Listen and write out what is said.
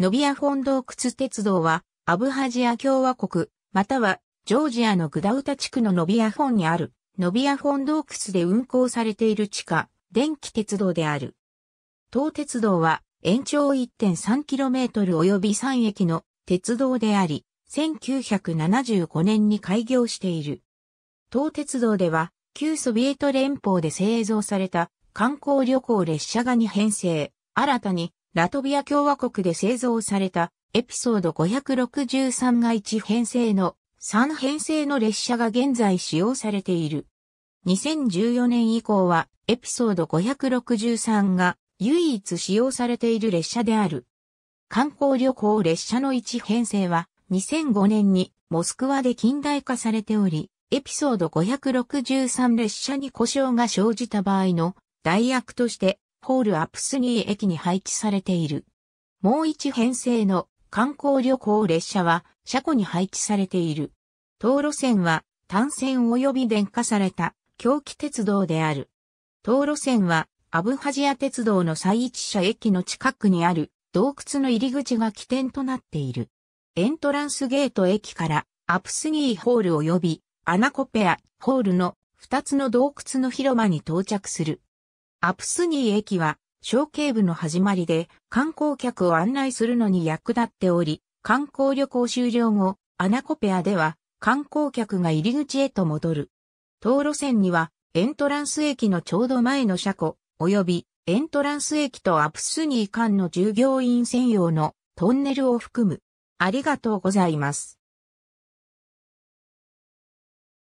ノビア本洞窟鉄道は、アブハジア共和国、または、ジョージアのグダウタ地区のノビア本にある、ノビア本洞窟で運行されている地下、電気鉄道である。東鉄道は、延長 1.3km 及び3駅の鉄道であり、1975年に開業している。東鉄道では、旧ソビエト連邦で製造された観光旅行列車がに編成、新たにラトビア共和国で製造されたエピソード563が1編成の3編成の列車が現在使用されている。2014年以降はエピソード563が唯一使用されている列車である。観光旅行列車の1編成は2005年にモスクワで近代化されており、エピソード563列車に故障が生じた場合の代役としてホールアプスニー駅に配置されている。もう一編成の観光旅行列車は車庫に配置されている。道路線は単線及び電化された狂気鉄道である。道路線はアブハジア鉄道の最一車駅の近くにある洞窟の入り口が起点となっている。エントランスゲート駅からアプスニーホール及びアナコペアホールの二つの洞窟の広間に到着する。アプスニー駅は、小径部の始まりで観光客を案内するのに役立っており、観光旅行終了後、アナコペアでは観光客が入り口へと戻る。東路線にはエントランス駅のちょうど前の車庫、及びエントランス駅とアプスニー間の従業員専用のトンネルを含む。ありがとうございます。